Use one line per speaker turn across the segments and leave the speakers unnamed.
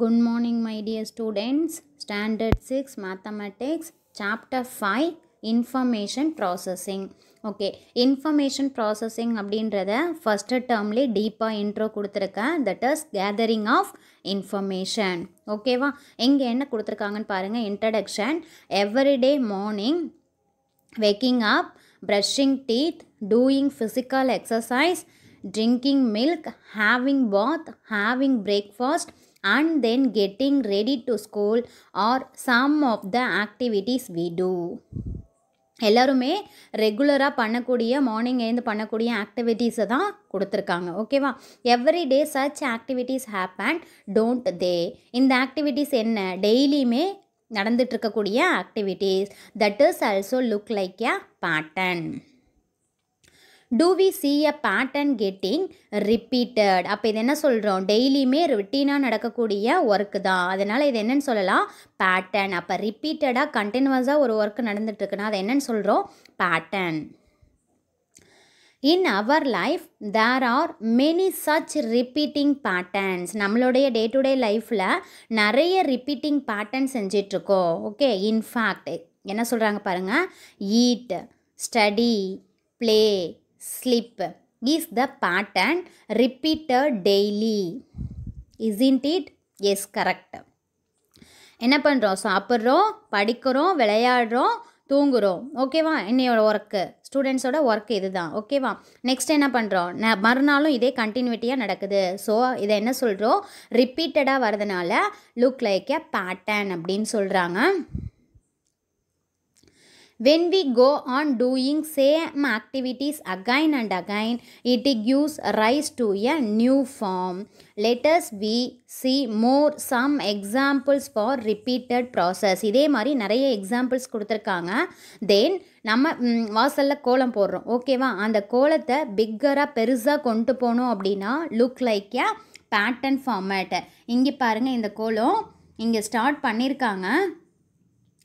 Good morning my dear students standard six mathematics chapter five information processing okay information processing அப்படின்றத first டேர்ம்லேயே டீப்பாக intro கொடுத்துருக்கேன் that is gathering of information ஓகேவா இங்கே என்ன கொடுத்துருக்காங்கன்னு பாருங்கள் introduction everyday morning waking up, brushing teeth, doing physical exercise, drinking milk, having bath, having breakfast, and then getting ready to school are some of the activities we do. எல்லாருமே ரெகுலராக பண்ணக்கூடிய morning எழுந்து பண்ணக்கூடிய ஆக்டிவிட்டீஸை தான் கொடுத்துருக்காங்க ஓகேவா every day such activities happen don't they இந்த activities என்ன டெய்லியுமே நடந்துட்டு இருக்கக்கூடிய activities that is also look like a pattern do we see a pattern getting repeated அப்போ இது என்ன சொல்கிறோம் டெய்லியுமே ரிட்டீனாக நடக்கக்கூடிய ஒர்க்கு தான் அதனால் இது என்னென்னு சொல்லலாம் பேட்டர்ன் அப்போ ரிப்பீட்டடாக கண்டினியூஸாக ஒரு ஒர்க் நடந்துகிட்ருக்குன்னா அதை என்னென்னு சொல்கிறோம் pattern in our life there are many such repeating patterns நம்மளுடைய டே டு டே லைஃப்பில் நிறைய ரிப்பீட்டிங் பேட்டர்ன் செஞ்சிட்ருக்கோம் ஓகே இன்ஃபேக்ட் என்ன சொல்கிறாங்க பாருங்கள் eat study play slip is the pattern repeated daily. Isn't it yes correct என்ன பண்ணுறோம் சாப்பிட்றோம் படிக்கிறோம் விளையாடுறோம் தூங்குகிறோம் ஓகேவா என்னையோட ஒர்க்கு ஸ்டூடெண்ட்ஸோட ஒர்க் இது தான் ஓகேவா நெக்ஸ்ட் என்ன பண்ணுறோம் ந மறுநாளும் இதே கண்டினியூட்டியாக நடக்குது ஸோ இதை என்ன சொல்கிறோம் ரிப்பீட்டடாக வரதுனால லுக் லைக் எ பேட்டர்ன் அப்படின்னு சொல்கிறாங்க When we go on doing same activities again and again, it gives rise to a new form. Let us we see more some examples for repeated process. இதே மாதிரி நிறைய examples கொடுத்துருக்காங்க தென் நம்ம வாசலில் கோலம் போடுறோம் ஓகேவா அந்த கோலத்தை பிக்கராக பெருசாக கொண்டு போகணும் அப்படின்னா look like a pattern format இங்கே பாருங்கள் இந்த கோலம் இங்கே ஸ்டார்ட் பண்ணியிருக்காங்க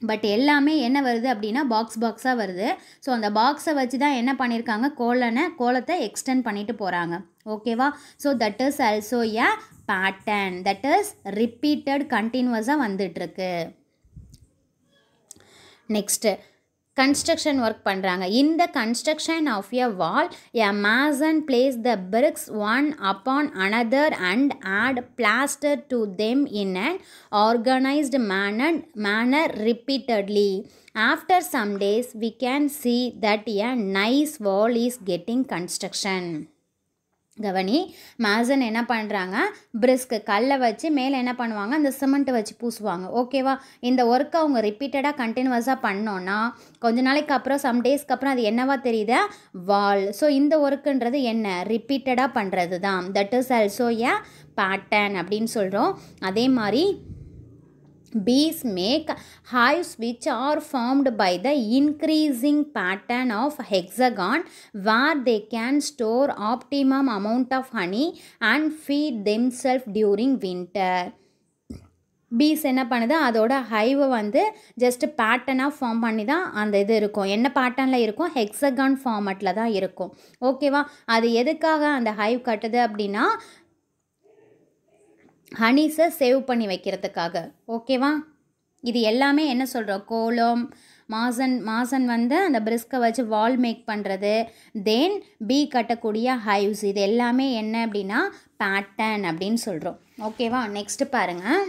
பட் எல்லாமே என்ன வருது அப்படின்னா பாக்ஸ் பாக்ஸாக வருது ஸோ அந்த பாக்ஸை வச்சு தான் என்ன பண்ணியிருக்காங்க கோலனை கோலத்தை எக்ஸ்டெண்ட் பண்ணிட்டு போகிறாங்க ஓகேவா so that is also a pattern that is repeated கண்டினியூஸாக வந்துட்டுருக்கு நெக்ஸ்ட்டு construction work பண்ணுறாங்க in the construction of a wall a mason place the bricks one upon another and add plaster to them in an organized manner, manner repeatedly after some days we can see that a nice wall is getting construction கவனி mason என்ன பண்ணுறாங்க பிரிஸ்க்கு கல்லை வச்சு மேலே என்ன பண்ணுவாங்க அந்த சிமெண்ட்டை வச்சு பூசுவாங்க ஓகேவா இந்த ஒர்க்கை அவங்க ரிப்பீட்டடாக கண்டினியூஸாக பண்ணோன்னா கொஞ்ச நாளைக்கு அப்புறம் சம் டேஸ்க்கு அப்புறம் அது என்னவா தெரியுது வால் ஸோ இந்த ஒர்க்குன்றது என்ன ரிப்பீட்டடாக பண்ணுறது தான் that is also a pattern அப்படின்னு சொல்கிறோம் அதே மாதிரி Bees make hives which are formed by the increasing pattern of hexagon where they can store optimum amount of honey and feed themselves during winter. Bees என்ன பண்ணுது அதோட ஹைவை வந்து just பேட்டர்னாக form பண்ணி தான் அந்த இது இருக்கும் என்ன பேட்டர்னில் இருக்கும் ஹெக்ஸகான் ஃபார்மட்டில் தான் இருக்கும் ஓகேவா அது எதுக்காக அந்த ஹைவ் கட்டுது அப்படின்னா ஹனீஸை சேவ் பண்ணி வைக்கிறதுக்காக ஓகேவா இது எல்லாமே என்ன சொல்கிறோம் கோலம் மாசன் மாசன் வந்து அந்த பிரிஸ்கை வச்சு வால் மேக் பண்ணுறது தென் பி கட்டக்கூடிய ஹைவ்ஸ் இது எல்லாமே என்ன அப்படின்னா பேட்டர்ன் அப்படின்னு சொல்கிறோம் ஓகேவா நெக்ஸ்ட்டு பாருங்கள்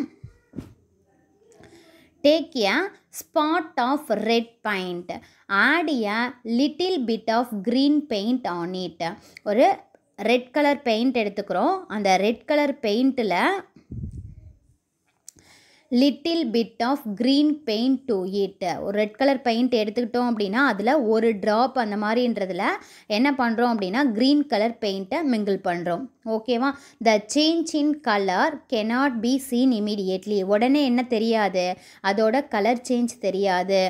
take a spot of red paint add a little bit of green paint on it ஒரு ரெட் கலர் பெயிண்ட் எடுத்துக்கிறோம் அந்த ரெட் கலர் பெயிண்ட்டில் little bit of green paint to it ஒரு ரெட் கலர் பெயிண்ட் எடுத்துக்கிட்டோம் அப்படின்னா அதில் ஒரு ட்ராப் அந்த மாதிரின்றதில் என்ன பண்ணுறோம் அப்படின்னா க்ரீன் கலர் பெயிண்ட்டை மிங்கிள் பண்ணுறோம் ஓகேவா the change in colour cannot be seen immediately உடனே என்ன தெரியாது அதோட கலர் சேஞ்ச் தெரியாது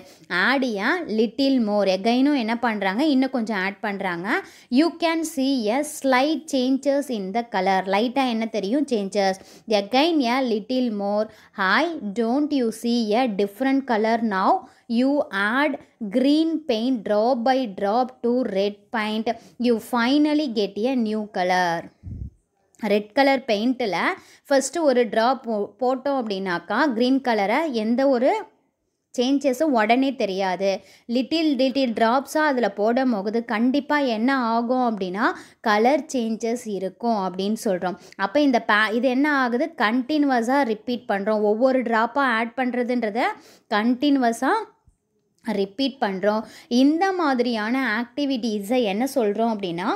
ஆடியா லிட்டில் மோர் எகைனும் என்ன பண்ணுறாங்க இன்னும் கொஞ்சம் ஆட் பண்ணுறாங்க you can see a slight changes in the colour லைட்டாக என்ன தெரியும் changes again a little more hi don't you see a different colour now you add green paint drop by drop to red paint you finally get a new colour red colour பெயிண்ட்டில் first ஒரு drop போ போட்டோம் அப்படின்னாக்கா green கலரை எந்த ஒரு சேஞ்சஸும் உடனே தெரியாது லிட்டில் லிட்டில் ட்ராப்ஸாக அதில் போடும் போகுது கண்டிப்பாக என்ன ஆகும் அப்படின்னா கலர் சேஞ்சஸ் இருக்கும் அப்படின்னு சொல்கிறோம் அப்போ இந்த பே இது என்ன ஆகுது கண்டினியூவஸாக ரிப்பீட் பண்ணுறோம் ஒவ்வொரு ட்ராப்பாக ஆட் பண்ணுறதுன்றத கண்டினியூவஸாக ரிப்பீட் பண்ணுறோம் இந்த மாதிரியான ஆக்டிவிட்டீஸை என்ன சொல்கிறோம் அப்படின்னா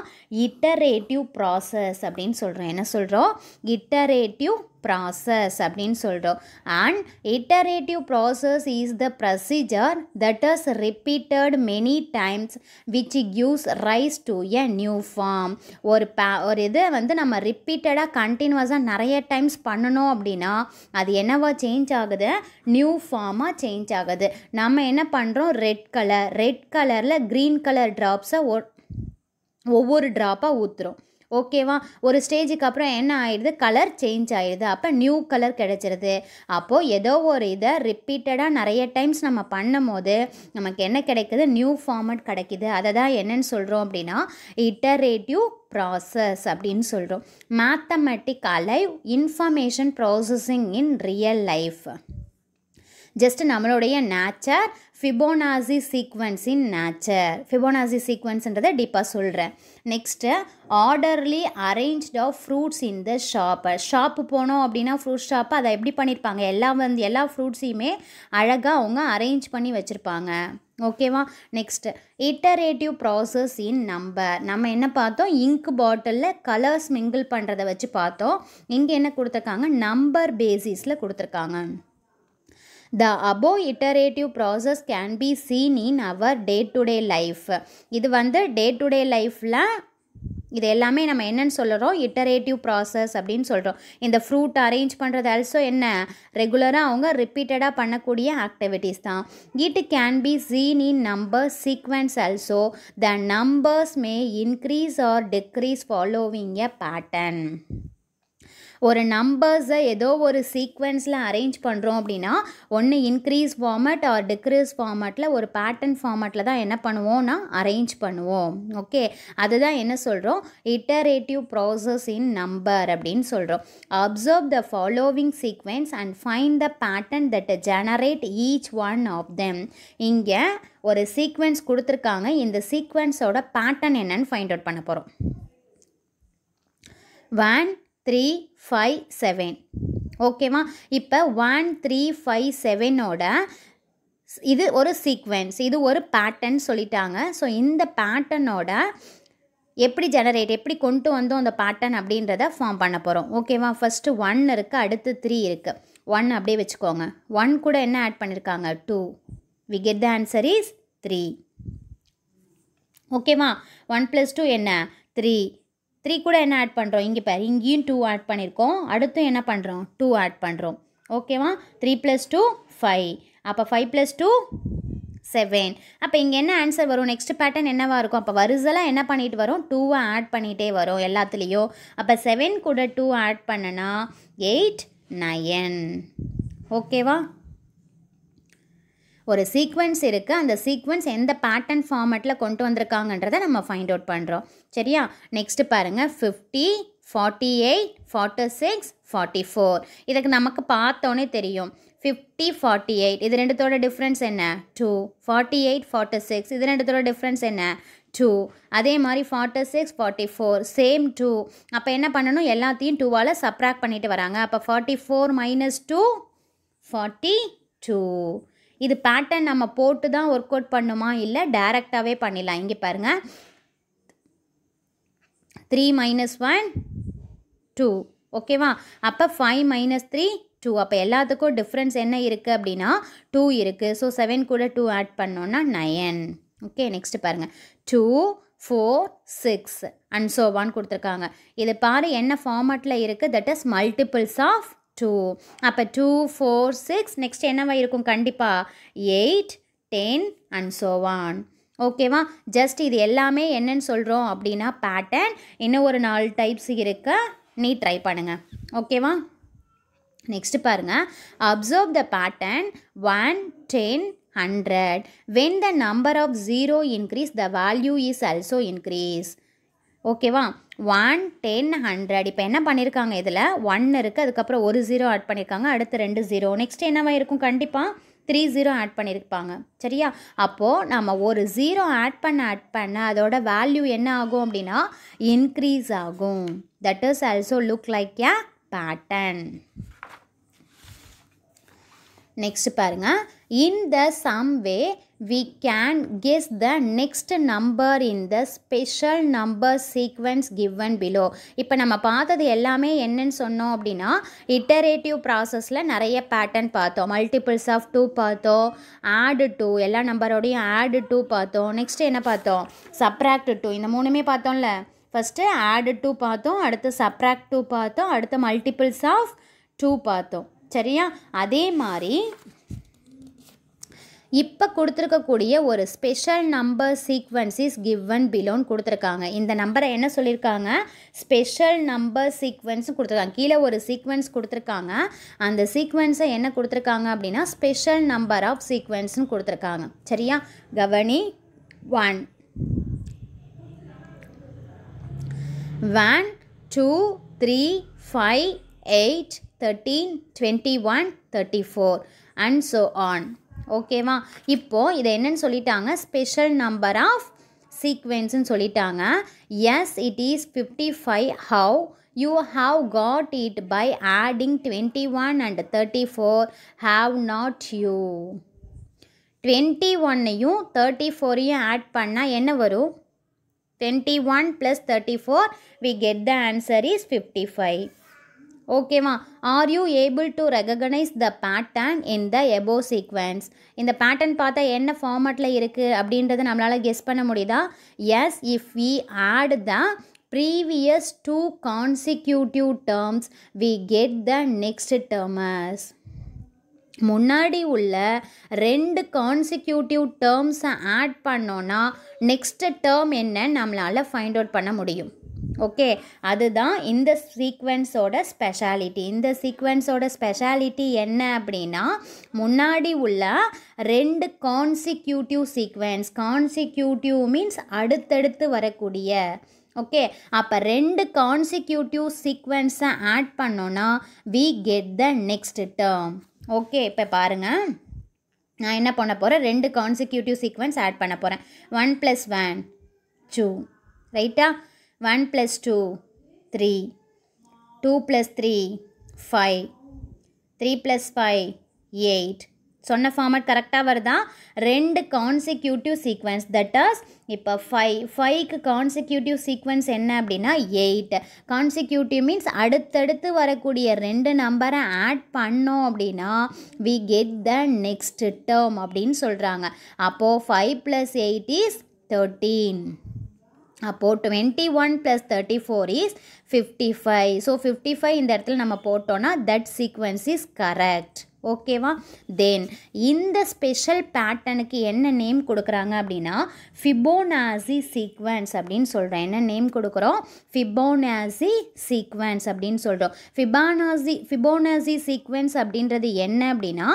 இட்டரேட்டிவ் ப்ராசஸ் அப்படின்னு சொல்கிறோம் என்ன சொல்கிறோம் இட்டரேட்டிவ் ப்ராசஸ் அப்படின்னு சொல்கிறோம் and iterative process is the procedure that is repeated many times which gives rise to a new form ஒரு பே ஒரு இதை வந்து நம்ம ரிப்பீட்டடாக கண்டினியூஸாக நிறைய டைம்ஸ் பண்ணணும் அப்படின்னா அது என்னவா சேஞ்ச் ஆகுது நியூ ஃபார்மாக சேஞ்ச் ஆகுது நம்ம என்ன பண்ணுறோம் ரெட் கலர் ரெட் கலரில் க்ரீன் கலர் ட்ராப்ஸை ஒவ்வொரு ட்ராப்பாக ஊற்றுறோம் ஓகேவா ஒரு ஸ்டேஜுக்கு அப்புறம் என்ன ஆயிடுது கலர் சேஞ்ச் ஆயிடுது அப்போ நியூ கலர் கிடைச்சிருது அப்போது ஏதோ ஒரு இதை ரிப்பீட்டடாக நிறைய டைம்ஸ் நம்ம பண்ணும் போது நமக்கு என்ன கிடைக்குது நியூ ஃபார்மட் கிடைக்குது அதை தான் என்னன்னு சொல்கிறோம் அப்படின்னா இட்டரேட்டிவ் ப்ராசஸ் அப்படின்னு சொல்கிறோம் mathematic alive information processing in real life just நம்மளுடைய நேச்சர் ஃபிபோனாசி சீக்வன்ஸின் நேச்சர் ஃபிபோனாசி சீக்வன்ஸ்ன்றதை டீப்பாக சொல்கிறேன் next orderly arranged of fruits in the shop shop போனோம் அப்படின்னா ஃப்ரூட் ஷாப்பு அதை எப்படி பண்ணியிருப்பாங்க எல்லா வந்து எல்லா ஃப்ரூட்ஸையுமே அழகாக அவங்க அரேஞ்ச் பண்ணி வச்சுருப்பாங்க ஓகேவா next iterative process in number நம்ம என்ன பார்த்தோம் இங்க் பாட்டிலில் கலர்ஸ் மிங்கிள் பண்ணுறதை வச்சு பார்த்தோம் இங்கே என்ன கொடுத்துருக்காங்க நம்பர் பேசிஸில் கொடுத்துருக்காங்க the above iterative process can be seen in our day to day life இது வந்து டே டு டே லைஃப்பில் இது எல்லாமே நம்ம என்னன்னு சொல்கிறோம் இட்டரேட்டிவ் ப்ராசஸ் அப்படின்னு சொல்கிறோம் இந்த ஃப்ரூட் அரேஞ்ச் பண்ணுறது ஆல்சோ என்ன ரெகுலராக அவங்க ரிப்பீட்டடாக பண்ணக்கூடிய ஆக்டிவிட்டீஸ் தான் it can be seen in number sequence also the numbers may increase or decrease following a pattern ஒரு நம்பர்ஸை ஏதோ ஒரு சீக்வென்ஸில் அரேஞ்ச் பண்ணுறோம் அப்படின்னா ஒன்று இன்க்ரீஸ் ஃபார்மேட் ஆர் டிக்ரீஸ் ஃபார்மேட்டில் ஒரு பேட்டர்ன் ஃபார்மேட்டில் தான் என்ன பண்ணுவோம்னா அரேஞ்ச் பண்ணுவோம் ஓகே அதுதான் என்ன சொல்கிறோம் இட்டரேட்டிவ் ப்ராசஸ் இன் நம்பர் அப்படின்னு சொல்கிறோம் observe the following sequence and find the pattern that generate each one of them இங்கே ஒரு சீக்வென்ஸ் கொடுத்துருக்காங்க இந்த சீக்வென்ஸோட பேட்டர்ன் என்னன்னு ஃபைண்ட் அவுட் பண்ண போகிறோம் வேன் த்ரீ ஃபைவ் செவன் ஓகேவா இப்போ ஒன் த்ரீ ஃபைவ் செவனோட இது ஒரு சீக்வென்ஸ் இது ஒரு பேட்டர்ன் சொல்லிட்டாங்க ஸோ இந்த பேட்டர்னோட எப்படி ஜெனரேட் எப்படி கொண்டு வந்தோம் அந்த பேட்டர்ன் அப்படின்றத ஃபார்ம் பண்ண போகிறோம் ஓகேவா ஃபஸ்ட்டு ஒன் இருக்குது அடுத்து த்ரீ இருக்குது ஒன் அப்படியே வச்சுக்கோங்க ஒன் கூட என்ன ஆட் பண்ணியிருக்காங்க do we get the answer is three ஓகேவா ஒன் ப்ளஸ் டூ என்ன த்ரீ த்ரீ கூட என்ன ஆட் பண்ணுறோம் இங்கே பாரு இங்கேயும் டூ ஆட் பண்ணியிருக்கோம் அடுத்தும் என்ன பண்ணுறோம் டூ ஆட் பண்ணுறோம் ஓகேவா த்ரீ ப்ளஸ் டூ ஃபைவ் அப்போ ஃபைவ் ப்ளஸ் டூ செவன் அப்போ இங்கே என்ன ஆன்சர் வரும் நெக்ஸ்ட் பேட்டர்ன் என்னவாக இருக்கும் அப்போ வருசலாக என்ன பண்ணிட்டு வரும் டூவை ஆட் பண்ணிகிட்டே வரும் எல்லாத்துலேயும் அப்போ செவன் கூட டூ ஆட் பண்ணனா எயிட் நயன் ஓகேவா ஒரு சீக்வன்ஸ் இருக்குது அந்த சீக்வன்ஸ் எந்த பேட்டர்ன் ஃபார்மேட்டில் கொண்டு வந்திருக்காங்கன்றதை நம்ம ஃபைண்ட் அவுட் பண்ணுறோம் சரியா நெக்ஸ்ட்டு பாருங்கள் fifty forty eight forty six forty four இதுக்கு நமக்கு பார்த்தோன்னே தெரியும் ஃபிஃப்டி ஃபார்ட்டி எயிட் இது ரெண்டுத்தோட டிஃப்ரென்ஸ் என்ன two forty eight forty six இது ரெண்டுத்தோட டிஃப்ரென்ஸ் என்ன டூ அதே மாதிரி forty six forty four same two அப்போ என்ன பண்ணணும் எல்லாத்தையும் டூவால் சப்ராக்ட் பண்ணிட்டு வராங்க அப்போ forty four minus two forty two இது பேட்டர்ன் நம்ம போட்டு தான் ஒர்க் அவுட் பண்ணுமா இல்லை டேரெக்டாகவே பண்ணிடலாம் இங்கே பாருங்கள் த்ரீ மைனஸ் ஒன் டூ ஓகேவா அப்போ ஃபைவ் மைனஸ் த்ரீ டூ அப்போ எல்லாத்துக்கும் டிஃப்ரென்ஸ் என்ன இருக்குது அப்படின்னா டூ இருக்குது ஸோ செவன் கூட டூ ஆட் பண்ணோன்னா நயன் ஓகே நெக்ஸ்ட் பாருங்கள் டூ ஃபோர் சிக்ஸ் அண்ட் சோவான்னு கொடுத்துருக்காங்க இது பாரு என்ன ஃபார்மேட்டில் இருக்குது that is multiples of two அப்போ டூ ஃபோர் சிக்ஸ் நெக்ஸ்ட் என்னவா இருக்கும் கண்டிப்பாக எயிட் டென் அண்ட் சோவான் ஓகேவா ஜஸ்ட் இது எல்லாமே என்னன்னு சொல்கிறோம் அப்படின்னா பேட்டர்ன் இன்னும் ஒரு நாலு டைப்ஸ் இருக்க நீ ட்ரை பண்ணுங்கள் ஓகேவா நெக்ஸ்ட் பாருங்கள் observe the pattern one ten hundred when the number of zero increase the value is also increase ஓகேவா ஒன் டென் ஹண்ட்ரட் இப்போ என்ன பண்ணியிருக்காங்க இதில் ஒன் இருக்குது அதுக்கப்புறம் ஒரு ஜீரோ ஆட் பண்ணியிருக்காங்க அடுத்து ரெண்டு ஜீரோ நெக்ஸ்ட் என்னவாக இருக்கும் கண்டிப்பாக த்ரீ ஜீரோ ஆட் பண்ணியிருப்பாங்க சரியா அப்போது நம்ம ஒரு ஜீரோ ஆட் பண்ண ஆட் பண்ண அதோட வேல்யூ என்ன ஆகும் அப்படின்னா இன்க்ரீஸ் ஆகும் that is also look like a pattern next பாருங்கள் in the same way we can guess the next number in the special number sequence given below இப்போ நம்ம பார்த்தது எல்லாமே என்னன்னு சொன்னோம் அப்படின்னா இட்டரேட்டிவ் ப்ராசஸில் நிறைய பேட்டர்ன் பார்த்தோம் மல்டிபிள்ஸ் ஆஃப் டூ பார்த்தோம் ஆடு டூ எல்லா நம்பரோடையும் ஆடு டூ பார்த்தோம் நெக்ஸ்ட் என்ன பார்த்தோம் சப்ராக்ட் டூ இந்த மூணுமே பார்த்தோம்ல ஃபஸ்ட்டு ஆடு டூ பார்த்தோம் அடுத்து சப்ராக்ட் டூ பார்த்தோம் அடுத்து மல்டிபிள்ஸ் ஆஃப் டூ பார்த்தோம் சரியா அதே மாதிரி இப்போ கொடுத்துருக்கக்கூடிய ஒரு special number sequence is given பிலோன்னு கொடுத்துருக்காங்க இந்த நம்பரை என்ன சொல்லியிருக்காங்க ஸ்பெஷல் நம்பர் சீக்வன்ஸ் கொடுத்துருக்காங்க கீழே ஒரு சீக்வன்ஸ் கொடுத்துருக்காங்க அந்த சீக்வன்ஸை என்ன கொடுத்துருக்காங்க அப்படின்னா ஸ்பெஷல் நம்பர் ஆஃப் சீக்வன்ஸ்னு கொடுத்துருக்காங்க சரியா கவனி one one two three five eight thirteen twenty one thirty four and so on ஓகேவா இப்போது இதை என்னன்னு சொல்லிட்டாங்க ஸ்பெஷல் நம்பர் ஆஃப் சீக்வென்ஸ்னு சொல்லிட்டாங்க yes it is fifty five how you have got it by adding twenty one and thirty four have not you twenty ஒன்னையும் thirty ஃபோரையும் add பண்ணால் என்ன வரும் twenty one plus thirty four we get the answer is fifty five ஓகேவா are you able to recognise the pattern in the above sequence இந்த pattern பார்த்தா என்ன ஃபார்மேட்டில் இருக்குது அப்படின்றத நம்மளால் கெஸ் பண்ண முடியுதா yes if we add the previous two consecutive terms we get the next terms முன்னாடி உள்ள ரெண்டு கான்சிக்யூட்டிவ் டேர்ம்ஸை ஆட் பண்ணோன்னா நெக்ஸ்ட் டேர்ம் என்ன நம்மளால் ஃபைண்ட் அவுட் பண்ண முடியும் ஓகே அதுதான் இந்த சீக்வென்ஸோட ஸ்பெஷாலிட்டி இந்த சீக்வென்ஸோட ஸ்பெஷாலிட்டி என்ன அப்படின்னா முன்னாடி உள்ள ரெண்டு கான்சிக்யூட்டிவ் சீக்வென்ஸ் கான்சிக்யூட்டிவ் மீன்ஸ் அடுத்தடுத்து வரக்கூடிய ஓகே அப்போ ரெண்டு கான்சிக்யூட்டிவ் சீக்வென்ஸை ஆட் பண்ணோன்னா we get the next term okay இப்போ பாருங்கள் நான் என்ன பண்ண போகிறேன் ரெண்டு கான்சிக்யூட்டிவ் சீக்வென்ஸ் ஆட் பண்ண போகிறேன் ஒன் ப்ளஸ் ஒன் டூ ரைட்டா one plus two three two plus three five three plus five eight சொன்ன ஃபார்மட் கரெக்டாக வருதா ரெண்டு கான்சிக்யூட்டிவ் சீக்வன்ஸ் தட் ஆஸ் இப்போ ஃபைவ் ஃபைவ்க்கு கான்சிக்யூட்டிவ் சீக்வன்ஸ் என்ன அப்படின்னா எயிட் கான்சிக்யூட்டிவ் மீன்ஸ் அடுத்தடுத்து வரக்கூடிய ரெண்டு நம்பரை ஆட் பண்ணோம் அப்படின்னா we get the next term அப்படின்னு சொல்கிறாங்க அப்போது five plus eight is thirteen அப்போது twenty one plus thirty four is fifty five so fifty five இந்த இடத்துல நம்ம போட்டோன்னா தட் சீக்வன்ஸ் இஸ் கரெக்ட் ஓகேவா தென் இந்த ஸ்பெஷல் பேட்டனுக்கு என்ன நேம் கொடுக்குறாங்க அப்படின்னா ஃபிபோனாசி சீக்வன்ஸ் அப்படின்னு சொல்கிறோம் என்ன நேம் கொடுக்குறோம் ஃபிபோனாசி சீக்வன்ஸ் அப்படின்னு சொல்கிறோம் ஃபிபானாசி ஃபிபோனாசி சீக்வன்ஸ் அப்படின்றது என்ன அப்படின்னா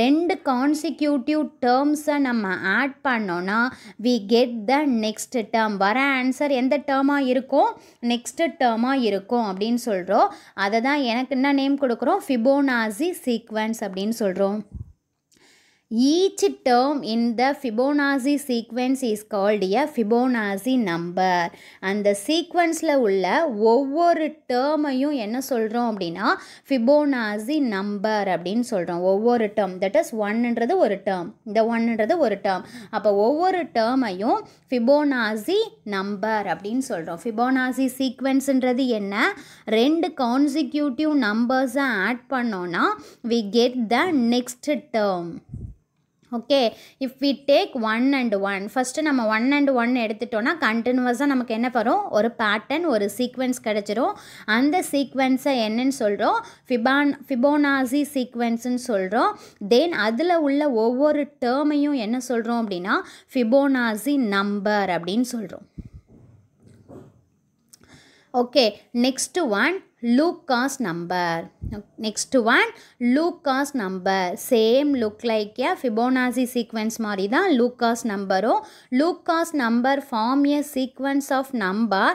ரெண்டு கான்சிக்யூட்டிவ் டேர்ம்ஸை நம்ம ஆட் பண்ணோன்னா we get the next term வர ஆன்சர் எந்த டேர்மாக இருக்கும் நெக்ஸ்ட் டேர்மாக இருக்கும் அப்படின்னு சொல்கிறோம் அதை தான் எனக்கு என்ன நேம் கொடுக்குறோம் ஃபிபோனாசி சீக்வன்ஸ் அப்படின்னு சொல்கிறோம் each term in the Fibonacci sequence is called a Fibonacci number அந்த சீக்வன்ஸில் உள்ள ஒவ்வொரு டேர்மையும் என்ன சொல்கிறோம் அப்படின்னா ஃபிபோனாசி நம்பர் அப்படின்னு சொல்கிறோம் ஒவ்வொரு டேர்ம் தட் இஸ் ஒன்னுன்றது ஒரு டேர்ம் இந்த ஒன்னுன்றது ஒரு டேர்ம் அப்போ ஒவ்வொரு டேர்மையும் ஃபிபோனாசி நம்பர் அப்படின்னு சொல்கிறோம் ஃபிபோனாசி சீக்வன்ஸுன்றது என்ன ரெண்டு கான்சிக்யூட்டிவ் நம்பர்ஸை ஆட் பண்ணோன்னா we get the next term okay if we take one and one first நம்ம ஒன் அண்ட் ஒன் எடுத்துகிட்டோன்னா கண்டினியூஸாக நமக்கு என்ன வரும் ஒரு பேட்டர்ன் ஒரு சீக்வென்ஸ் கிடச்சிரும் அந்த சீக்வென்ஸை என்னன்னு சொல்கிறோம் ஃபிபான் ஃபிபோனாசி சீக்வென்ஸ்னு சொல்கிறோம் தென் அதில் உள்ள ஒவ்வொரு டேர்மையும் என்ன சொல்கிறோம் அப்படின்னா ஃபிபோனாசி நம்பர் அப்படின்னு சொல்கிறோம் okay next one Lucas number. Next one, Lucas number. Same look like a Fibonacci sequence மாதிரி தான் Lucas number. Lucas number form a sequence of number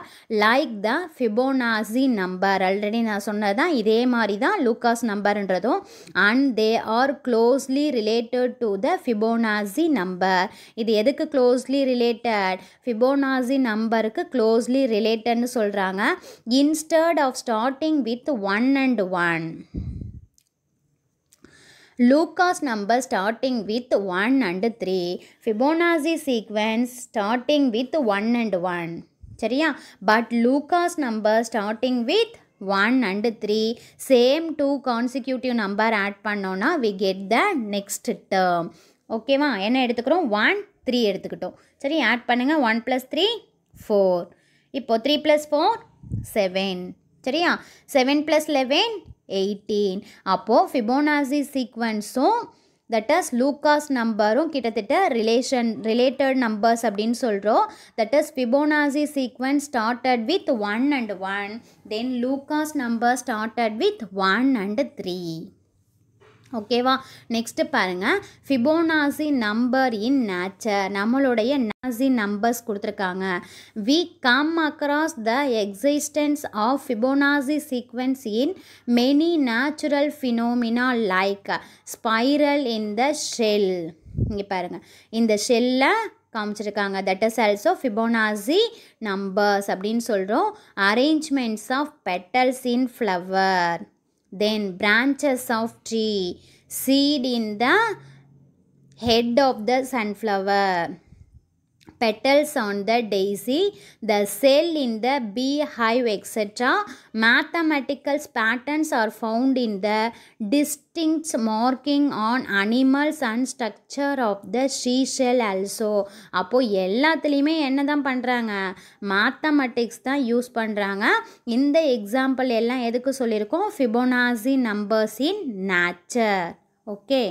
like the Fibonacci number. Already நான் சொன்னது தான் இதே மாதிரி தான் Lucas numberன்றதும் and they are closely related to the Fibonacci number. இது எதுக்கு closely related? Fibonacci numberக்கு closely relatedன்னு சொல்கிறாங்க. Instead of start starting with 1 and 1. Lucas number starting with 1 and 3. Fibonacci sequence starting with 1 and 1. சரியா but Lucas number starting with one and three same two consecutive number add பண்ணோன்னா we get the next term ஓகேவா என்ன எடுத்துக்கிறோம் one three எடுத்துக்கிட்டோம் சரி add பண்ணுங்கள் one plus three four இப்போது three plus four seven சரியா செவன் ப்ளஸ் லெவன் எயிட்டீன் அப்போது ஃபிபோனாசி சீக்வன்ஸும் தட் இஸ் லூக்காஸ் நம்பரும் கிட்டத்தட்ட ரிலேஷன் ரிலேட்டட் நம்பர்ஸ் அப்படின்னு சொல்கிறோம் that as Fibonacci sequence started with one and one then Lucas number started with one and three ஓகேவா next பாருங்கள் Fibonacci number in nature நம்மளுடைய நாசி நம்பர்ஸ் கொடுத்துருக்காங்க we come across the existence of Fibonacci sequence in many natural phenomena like spiral in the shell இங்கே பாருங்கள் இந்த ஷெல்ல காமிச்சிருக்காங்க that is also Fibonacci numbers அப்படின்னு சொல்கிறோம் arrangements of petals in flower then branches of tree, seed in the head of the sunflower. petals on the daisy, the cell in the beehive, etc. Mathematical patterns are found in the distinct marking on animals and structure of the seashell also. அப்போ எல்லாத்துலேயுமே என்ன தான் பண்ணுறாங்க mathematics தான் use பண்ணுறாங்க இந்த example எல்லாம் எதுக்கு சொல்லியிருக்கோம் Fibonacci numbers in nature okay